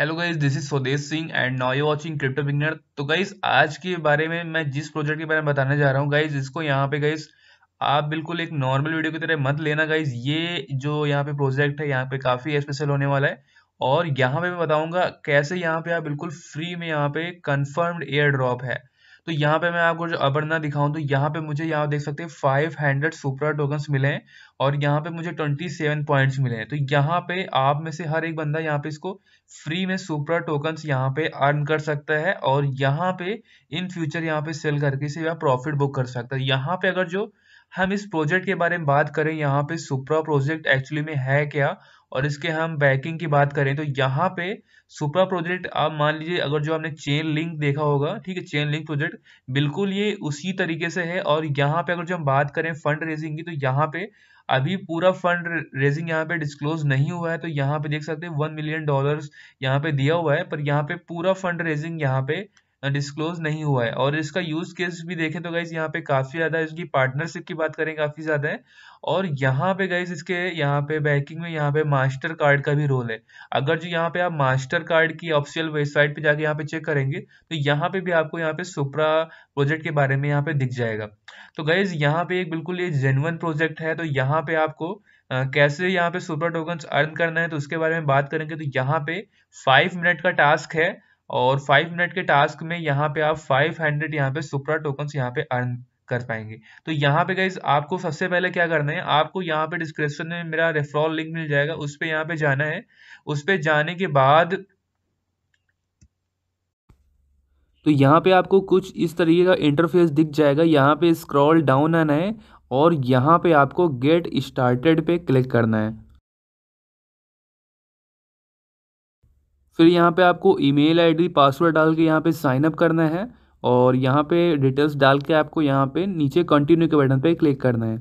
hello guys this is Swadesh Singh and now you watching crypto beginner तो guys आज के बारे में मैं जिस प्रोजेक्ट के बारे में बताने जा रहा हूँ गाइस इसको यहाँ पे गाइस आप बिल्कुल एक नॉर्मल वीडियो की तरह मत लेना गाइस ये जो यहाँ पे प्रोजेक्ट है यहाँ पे काफ़ी स्पेशल होने वाला है और यहाँ पे मैं बताऊंगा कैसे यहाँ पे आप बिल्कुल फ्री में यहाँ पे कन्फर्म्ड एयर ड्रॉप है तो यहाँ पे मैं आपको जो अबरना दिखाऊं तो यहाँ पे मुझे यहाँ देख सकते हैं फाइव हंड्रेड सुपरा टोकन मिले हैं और यहाँ पे मुझे ट्वेंटी सेवन पॉइंट मिले हैं तो यहाँ पे आप में से हर एक बंदा यहाँ पे इसको फ्री में सुपरा टोकन्स यहाँ पे अर्न कर सकता है और यहाँ पे इन फ्यूचर यहाँ पे सेल करके से प्रॉफिट बुक कर सकता है यहाँ पे अगर जो हम इस प्रोजेक्ट के बारे में बात करें यहाँ पे सुपरा प्रोजेक्ट एक्चुअली में है क्या और इसके हम बैकिंग की बात करें तो यहाँ पे सुपर प्रोजेक्ट आप मान लीजिए अगर जो हमने चेन लिंक देखा होगा ठीक है चेन लिंक प्रोजेक्ट बिल्कुल ये उसी तरीके से है और यहाँ पे अगर जो हम बात करें फंड रेजिंग की तो यहाँ पे अभी पूरा फंड रेजिंग यहाँ पे डिस्क्लोज नहीं हुआ है तो यहाँ पे देख सकते हैं वन मिलियन डॉलर्स यहाँ पे दिया हुआ है पर यहाँ पे पूरा फंड रेजिंग यहाँ पे डिस्क्लोज नहीं हुआ है और इसका यूज केस भी देखें तो गाइज यहाँ पे काफी ज्यादा इसकी पार्टनरशिप की बात करें काफी ज्यादा है और यहाँ पे गाइज इसके यहाँ पे बैंकिंग में यहाँ पे मास्टर कार्ड का भी रोल है अगर जो यहाँ पे आप मास्टर कार्ड की ऑफिशियल वेबसाइट पे जाके यहाँ पे चेक करेंगे तो यहाँ पे भी आपको यहाँ पे सुप्रा प्रोजेक्ट के बारे में यहाँ पे दिख जाएगा तो गाइज यहाँ पे एक बिल्कुल ये जेनुअन प्रोजेक्ट है तो यहाँ पे आपको आ, कैसे यहाँ पे सुपर टोकन अर्न करना है तो उसके बारे में बात करेंगे तो यहाँ पे फाइव मिनट का टास्क है और फाइव मिनट के टास्क में यहाँ पे आप फाइव हंड्रेड यहाँ पे सुपरा टोकन यहाँ पे अर्न कर पाएंगे तो यहाँ पे गाइज आपको सबसे पहले क्या करना है आपको यहाँ पे डिस्क्रिप्शन में मेरा रेफरल लिंक मिल जाएगा उस पर यहाँ पे जाना है उस पर जाने के बाद तो यहाँ पे आपको कुछ इस तरीके का इंटरफेस दिख जाएगा यहाँ पे स्क्रॉल डाउन आना है और यहाँ पे आपको गेट स्टार्टेड पे क्लिक करना है फिर यहाँ पे आपको ईमेल आईडी पासवर्ड डाल के यहाँ पे साइन अप करना है और यहाँ पे डिटेल्स डाल के आपको यहाँ पे नीचे कंटिन्यू के बटन पे क्लिक करना है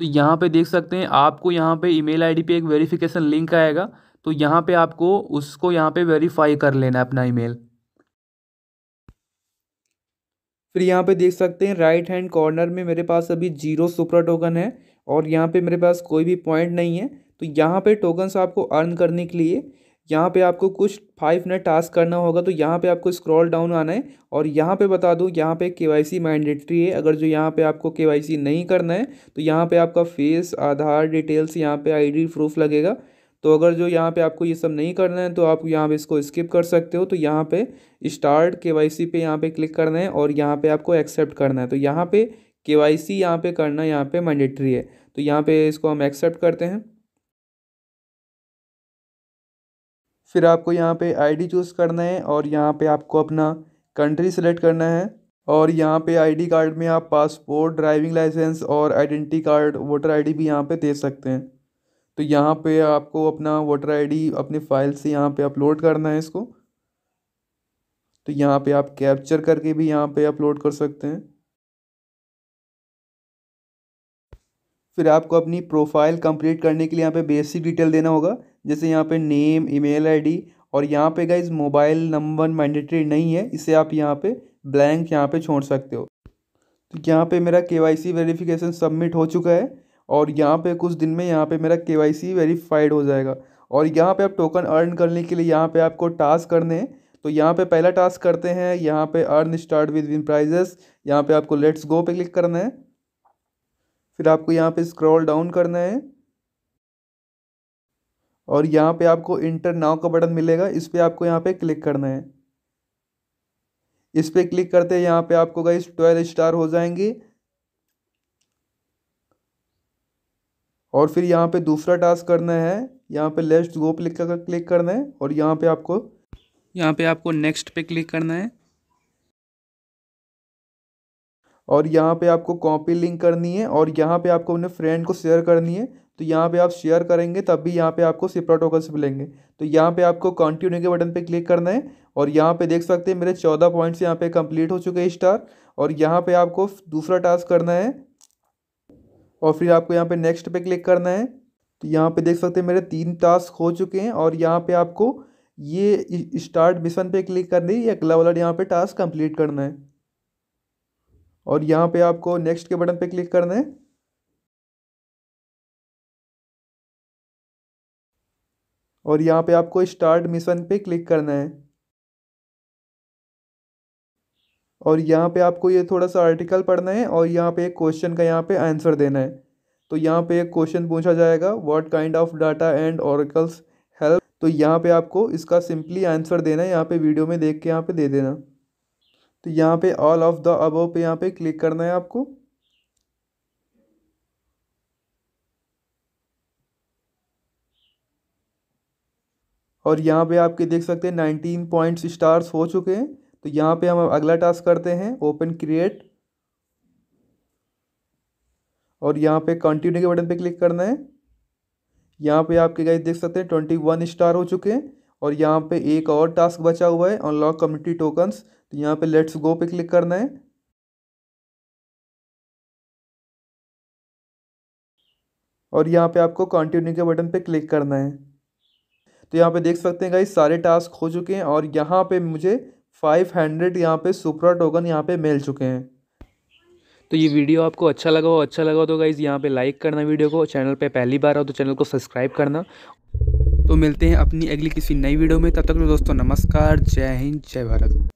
तो यहाँ पे देख सकते हैं आपको यहाँ पे ईमेल आईडी पे एक वेरिफिकेशन लिंक आएगा तो यहाँ पे आपको उसको यहाँ पे वेरीफाई कर लेना है अपना ईमेल फिर यहाँ पे देख सकते हैं राइट हैंड कॉर्नर में मेरे पास अभी जीरो सुपर टोकन है और यहाँ पे मेरे पास कोई भी पॉइंट नहीं है तो यहाँ पे टोकन्स आपको अर्न करने के लिए यहाँ पे आपको कुछ फाइव मिनट टास्क करना होगा तो यहाँ पे आपको स्क्रॉल डाउन आना है और यहाँ पे बता दूँ यहाँ पे केवाईसी मैंडेटरी है अगर जो यहाँ पे आपको के नहीं करना है तो यहाँ पे आपका फेस आधार डिटेल्स यहाँ पे आईडी प्रूफ लगेगा तो अगर जो यहाँ पे आपको ये सब नहीं करना है तो आप यहाँ पे इसको स्किप कर सकते हो तो यहाँ पे स्टार्ट के वाई सी पे यहाँ पे क्लिक करना है और यहाँ पे आपको एक्सेप्ट करना है तो यहाँ पे के वाई सी यहाँ पर करना यहाँ पे मैंडेटरी है तो यहाँ पे इसको हम एक्सेप्ट करते हैं फिर आपको यहाँ पे आईडी चूज़ करना है और यहाँ पे आपको अपना कंट्री सेलेक्ट करना है और यहाँ पे आईडी कार्ड में आप पासपोर्ट ड्राइविंग लाइसेंस और आइडेंटिटी कार्ड वोटर आईडी भी यहाँ पे दे सकते हैं तो यहाँ पे आपको अपना वोटर आईडी अपने फाइल से यहाँ पे अपलोड करना है इसको तो यहाँ पे आप कैप्चर करके भी यहाँ पे अपलोड कर सकते हैं फिर आपको अपनी प्रोफाइल कंप्लीट करने के लिए यहाँ पे बेसिक डिटेल देना होगा जैसे यहाँ पे नेम ईमेल आईडी और यहाँ पे गाइज मोबाइल नंबर मैंडेटरी नहीं है इसे आप यहाँ पे ब्लैंक यहाँ पे छोड़ सकते हो तो यहाँ पे मेरा केवाईसी वेरिफिकेशन सबमिट हो चुका है और यहाँ पे कुछ दिन में यहाँ पे मेरा के वाई सी वेरीफाइड हो जाएगा और यहाँ पे आप टोकन अर्न करने के लिए यहाँ पे आपको टास्क करने हैं तो यहाँ पे पहला टास्क करते हैं यहाँ पे earn start with win prizes यहाँ पे आपको लेट्स गो पे क्लिक करना है फिर आपको यहाँ पे स्क्रॉल डाउन करना है और यहाँ पे आपको इंटर नाव का बटन मिलेगा इस पर आपको यहाँ पे क्लिक करना है इस पर क्लिक करते हैं यहाँ पे आपको गाइस ट्वेल्व स्टार हो जाएंगे और फिर यहाँ पे दूसरा टास्क करना है यहाँ पे लेस्ट गो पे लिख क्लिक करना है और यहाँ पे आपको यहाँ पे आपको नेक्स्ट पे क्लिक करना है और यहाँ पे आपको कॉपी लिंक करनी है और यहाँ पे आपको अपने फ्रेंड को शेयर करनी है तो यहाँ पे आप शेयर करेंगे तब भी यहाँ पे आपको सिप्रा से मिलेंगे तो यहाँ पे आपको कंटिन्यू के बटन पे क्लिक करना है और यहाँ पे देख सकते हैं मेरे चौदह पॉइंट्स यहाँ पे कंप्लीट हो चुके हैं स्टार और यहाँ पे आपको दूसरा टास्क करना है और फिर आपको यहाँ पे नेक्स्ट पे क्लिक करना है तो यहाँ पे देख सकते हैं मेरे तीन टास्क हो चुके हैं और यहाँ पे आपको ये स्टार्ट मिशन पे क्लिक करनी है अगला वाला यहाँ पे टास्क कंप्लीट करना है और यहाँ पे आपको नेक्स्ट के बटन पे क्लिक करना है और यहाँ पे आपको स्टार्ट मिशन पे क्लिक करना है और यहाँ पे आपको ये थोड़ा सा आर्टिकल पढ़ना है और यहाँ पे एक क्वेश्चन का यहाँ पे आंसर देना है तो यहाँ पे एक क्वेश्चन पूछा जाएगा what kind of data and oracles help तो यहाँ पे आपको इसका सिंपली आंसर देना है यहाँ पे वीडियो में देख के यहाँ पे दे देना तो यहाँ पे ऑल ऑफ द अबव पे यहाँ पे क्लिक करना है आपको और यहाँ पे आपके देख सकते हैं नाइनटीन पॉइंट्स स्टार्स हो चुके हैं तो यहाँ पे हम अगला टास्क करते हैं ओपन क्रिएट और यहाँ पे कंटिन्यू के बटन पे क्लिक करना है यहाँ पे आपके गाइस देख सकते हैं ट्वेंटी वन स्टार हो चुके हैं और यहाँ पे एक और टास्क बचा हुआ है अनलॉक कम्युनिटी टोकन्स तो यहाँ पे लेट्स गो पे क्लिक करना है और यहाँ पे आपको कंटिन्यू के बटन पे क्लिक करना है तो यहाँ पे देख सकते हैं गाइस सारे टास्क हो चुके हैं और यहाँ पे मुझे फाइव हंड्रेड यहाँ पे सुप्रा टोकन यहाँ पे मिल चुके हैं तो ये वीडियो आपको अच्छा लगा हो अच्छा लगा हो तो गाइज़ यहाँ पे लाइक करना वीडियो को चैनल पे पहली बार हो तो चैनल को सब्सक्राइब करना तो मिलते हैं अपनी अगली किसी नई वीडियो में तब तक दोस्तों नमस्कार जय हिंद जय भारत